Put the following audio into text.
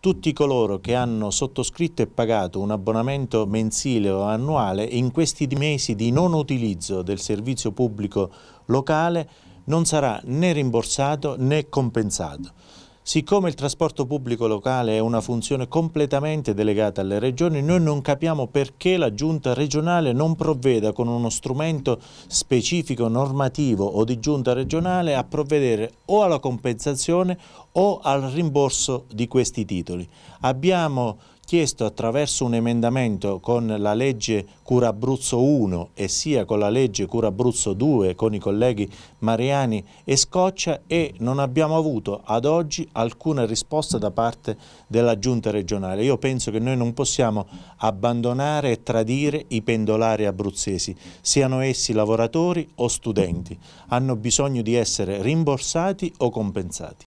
tutti coloro che hanno sottoscritto e pagato un abbonamento mensile o annuale in questi mesi di non utilizzo del servizio pubblico locale non sarà né rimborsato né compensato. Siccome il trasporto pubblico locale è una funzione completamente delegata alle regioni, noi non capiamo perché la giunta regionale non provveda con uno strumento specifico normativo o di giunta regionale a provvedere o alla compensazione o al rimborso di questi titoli. Abbiamo chiesto attraverso un emendamento con la legge Cura Abruzzo 1 e sia con la legge Cura Abruzzo 2 con i colleghi Mariani e Scoccia e non abbiamo avuto ad oggi alcuna risposta da parte della giunta regionale. Io penso che noi non possiamo abbandonare e tradire i pendolari abruzzesi, siano essi lavoratori o studenti. Hanno bisogno di essere rimborsati o compensati.